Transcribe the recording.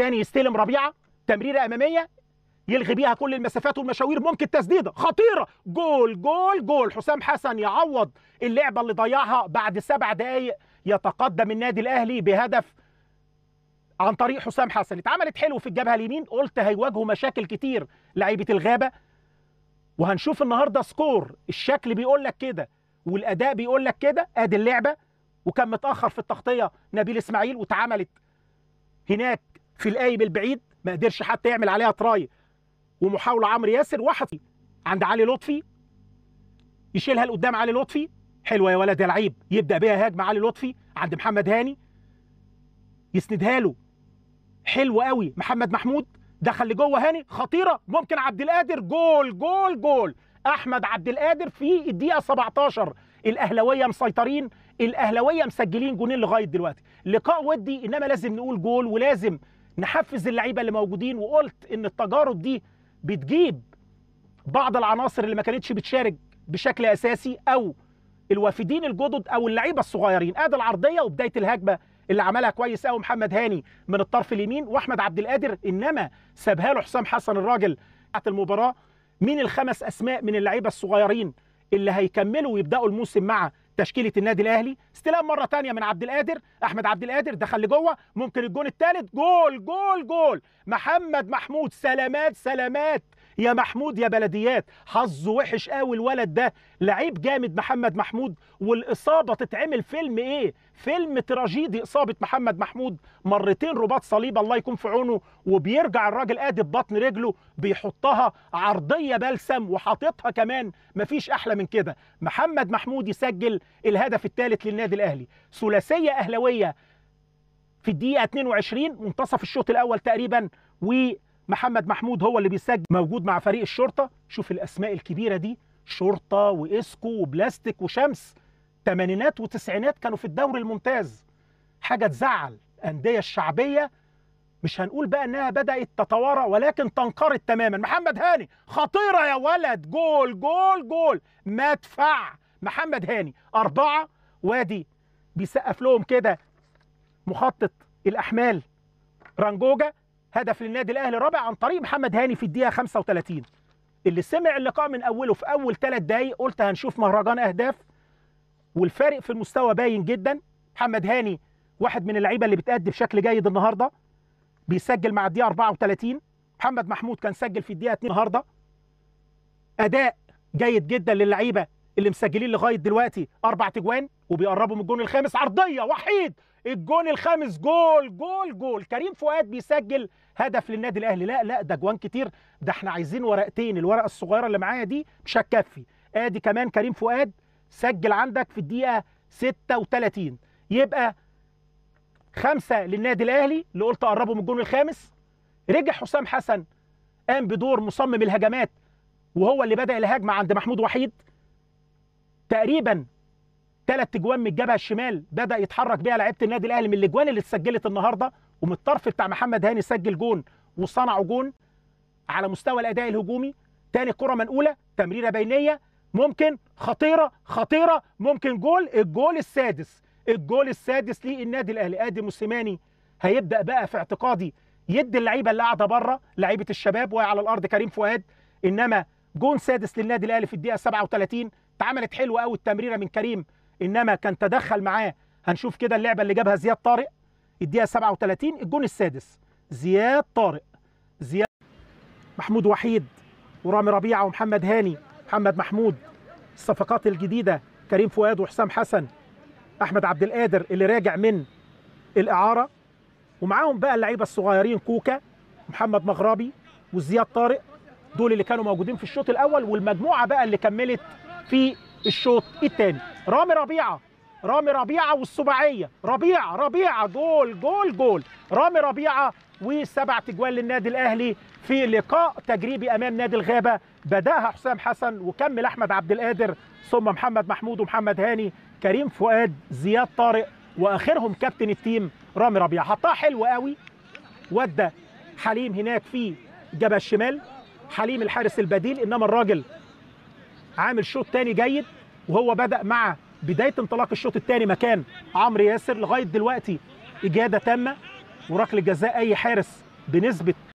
تاني يستلم ربيعه تمريره اماميه يلغي بيها كل المسافات والمشاوير ممكن تسديده خطيره جول جول جول حسام حسن يعوض اللعبه اللي ضيعها بعد سبع دقائق يتقدم النادي الاهلي بهدف عن طريق حسام حسن اتعملت حلو في الجبهه اليمين قلت هيواجهوا مشاكل كتير لعيبه الغابه وهنشوف النهارده سكور الشكل بيقول لك كده والاداء بيقول لك كده ادي اللعبه وكان متاخر في التغطيه نبيل اسماعيل واتعملت هناك في القايم البعيد ما قدرش حتى يعمل عليها تراي ومحاوله عمرو ياسر واحد عند علي لطفي يشيلها لقدام علي لطفي حلوه يا ولد يا لعيب يبدا بيها هجمه علي لطفي عند محمد هاني يسندها له حلو قوي محمد محمود دخل لجوه هاني خطيره ممكن عبد القادر جول جول جول احمد عبد القادر في الدقيقه 17 الاهلاويه مسيطرين الاهلاويه مسجلين جونين لغايه دلوقتي لقاء ودي انما لازم نقول جول ولازم نحفز اللعيبه اللي موجودين وقلت ان التجارب دي بتجيب بعض العناصر اللي ما كانتش بتشارك بشكل اساسي او الوافدين الجدد او اللعيبه الصغيرين ادي العرضيه وبدايه الهجمه اللي عملها كويس قوي محمد هاني من الطرف اليمين واحمد عبد القادر انما سابها له حسام حسن الراجل بتاعت المباراه مين الخمس اسماء من اللعيبه الصغيرين اللي هيكملوا ويبداوا الموسم مع تشكيله النادي الاهلي استلام مره ثانيه من عبد القادر احمد عبد القادر دخل لجوه ممكن الجون الثالث جول جول جول محمد محمود سلامات سلامات يا محمود يا بلديات حظه وحش قوي الولد ده لعيب جامد محمد محمود والاصابه تتعمل فيلم ايه فيلم تراجيدي اصابه محمد محمود مرتين رباط صليب الله يكون في عونه وبيرجع الراجل قادب بطن رجله بيحطها عرضيه بلسم وحاططها كمان مفيش احلى من كده محمد محمود يسجل الهدف الثالث للنادي الاهلي ثلاثيه اهلاويه في الدقيقه 22 منتصف الشوط الاول تقريبا و محمد محمود هو اللي بيسجل موجود مع فريق الشرطه شوف الاسماء الكبيره دي شرطه واسكو وبلاستيك وشمس تمانينات وتسعينات كانوا في الدوري الممتاز حاجه تزعل انديه الشعبيه مش هنقول بقى انها بدات تتوارى ولكن تنقرض تماما محمد هاني خطيره يا ولد جول جول جول مدفع محمد هاني اربعه وادي بيسقف لهم كده مخطط الاحمال رانجوجا هدف للنادي الاهلي رابع عن طريق محمد هاني في الدقيقه 35 اللي سمع اللقاء من اوله في اول ثلاث دقايق قلت هنشوف مهرجان اهداف والفارق في المستوى باين جدا محمد هاني واحد من اللعيبه اللي بتأدي بشكل جيد النهارده بيسجل مع الدقيقه 34 محمد محمود كان سجل في الدقيقه 2 النهارده اداء جيد جدا للعيبه اللي مسجلين لغايه دلوقتي اربع تجوان وبيقربوا من الجون الخامس عرضيه وحيد الجون الخامس جول جول جول كريم فؤاد بيسجل هدف للنادي الاهلي لا لا ده جوان كتير ده احنا عايزين ورقتين الورقه الصغيره اللي معايا دي مش هتكفي ادي كمان كريم فؤاد سجل عندك في الدقيقه 36 يبقى خمسة للنادي الأهلي اللي قلت قربوا من الجون الخامس رجع حسام حسن قام بدور مصمم الهجمات وهو اللي بدأ الهجمة عند محمود وحيد تقريبا ثلاث اجوان من الجبهه الشمال بدا يتحرك بيها لعيبه النادي الاهلي من الاجوان اللي اتسجلت النهارده ومن الطرف بتاع محمد هاني سجل جون وصنعوا جون على مستوى الاداء الهجومي تاني كره منقوله تمريره بينيه ممكن خطيره خطيره ممكن جول الجول السادس الجول السادس للنادي الاهلي ادي موسيماني هيبدا بقى في اعتقادي يدي اللعيبه اللي قاعده بره لعيبه الشباب وعلى الارض كريم فؤاد انما جون سادس للنادي الاهلي في الدقيقه 37 اتعملت حلوه قوي التمريره من كريم انما كان تدخل معاه هنشوف كده اللعبه اللي جابها زياد طارق الدقيقه 37 الجون السادس زياد طارق زياد محمود وحيد ورامي ربيعه ومحمد هاني محمد محمود الصفقات الجديده كريم فؤاد وحسام حسن احمد عبد القادر اللي راجع من الاعاره ومعاهم بقى اللعيبه الصغيرين كوكا محمد مغربي وزياد طارق دول اللي كانوا موجودين في الشوط الاول والمجموعه بقى اللي كملت في الشوط الثاني رامي ربيعه رامي ربيعه والسباعيه ربيعه ربيعه جول جول جول رامي ربيعه وسبع تجوال للنادي الاهلي في لقاء تجريبي امام نادي الغابه بداها حسام حسن وكمل احمد عبد القادر ثم محمد محمود ومحمد هاني كريم فؤاد زياد طارق واخرهم كابتن التيم رامي ربيعه حطها حلو قوي ودى حليم هناك في جبل الشمال حليم الحارس البديل انما الراجل عامل شوط تاني جيد وهو بدا مع بدايه انطلاق الشوط الثاني مكان عمرو ياسر لغايه دلوقتي اجاده تامه وركله جزاء اي حارس بنسبه